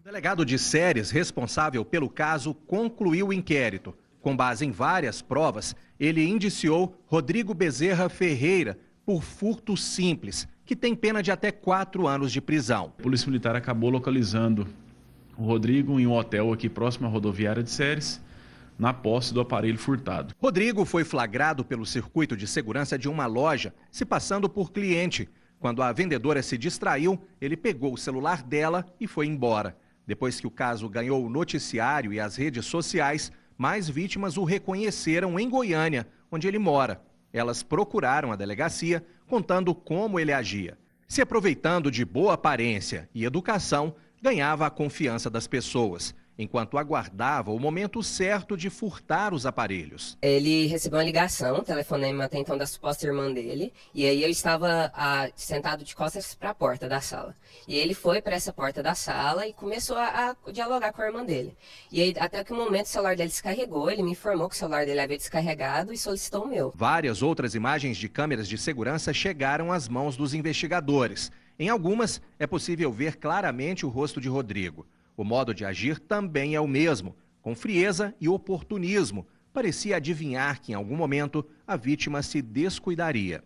O delegado de Séries, responsável pelo caso, concluiu o inquérito. Com base em várias provas, ele indiciou Rodrigo Bezerra Ferreira por furto simples, que tem pena de até quatro anos de prisão. A Polícia Militar acabou localizando o Rodrigo em um hotel aqui próximo à rodoviária de Séries na posse do aparelho furtado. Rodrigo foi flagrado pelo circuito de segurança de uma loja, se passando por cliente. Quando a vendedora se distraiu, ele pegou o celular dela e foi embora. Depois que o caso ganhou o noticiário e as redes sociais, mais vítimas o reconheceram em Goiânia, onde ele mora. Elas procuraram a delegacia contando como ele agia. Se aproveitando de boa aparência e educação, ganhava a confiança das pessoas enquanto aguardava o momento certo de furtar os aparelhos. Ele recebeu uma ligação, um telefonema até então da suposta irmã dele, e aí eu estava a, ah, sentado de costas para a porta da sala. E ele foi para essa porta da sala e começou a, a, dialogar com a irmã dele. E aí, até que o momento o celular dele descarregou, ele me informou que o celular dele havia descarregado e solicitou o meu. Várias outras imagens de câmeras de segurança chegaram às mãos dos investigadores. Em algumas, é possível ver claramente o rosto de Rodrigo. O modo de agir também é o mesmo, com frieza e oportunismo. Parecia adivinhar que em algum momento a vítima se descuidaria.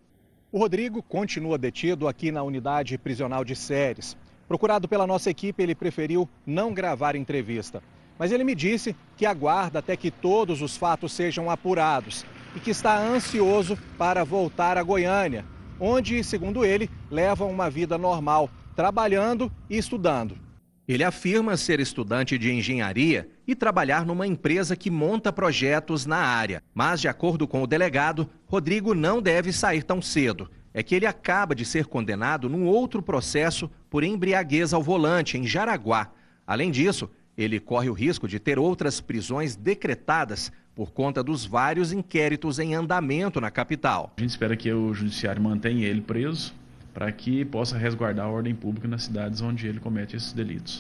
O Rodrigo continua detido aqui na unidade prisional de Séries. Procurado pela nossa equipe, ele preferiu não gravar entrevista. Mas ele me disse que aguarda até que todos os fatos sejam apurados e que está ansioso para voltar a Goiânia, onde, segundo ele, leva uma vida normal, trabalhando e estudando. Ele afirma ser estudante de engenharia e trabalhar numa empresa que monta projetos na área. Mas, de acordo com o delegado, Rodrigo não deve sair tão cedo. É que ele acaba de ser condenado num outro processo por embriaguez ao volante, em Jaraguá. Além disso, ele corre o risco de ter outras prisões decretadas por conta dos vários inquéritos em andamento na capital. A gente espera que o judiciário mantenha ele preso para que possa resguardar a ordem pública nas cidades onde ele comete esses delitos.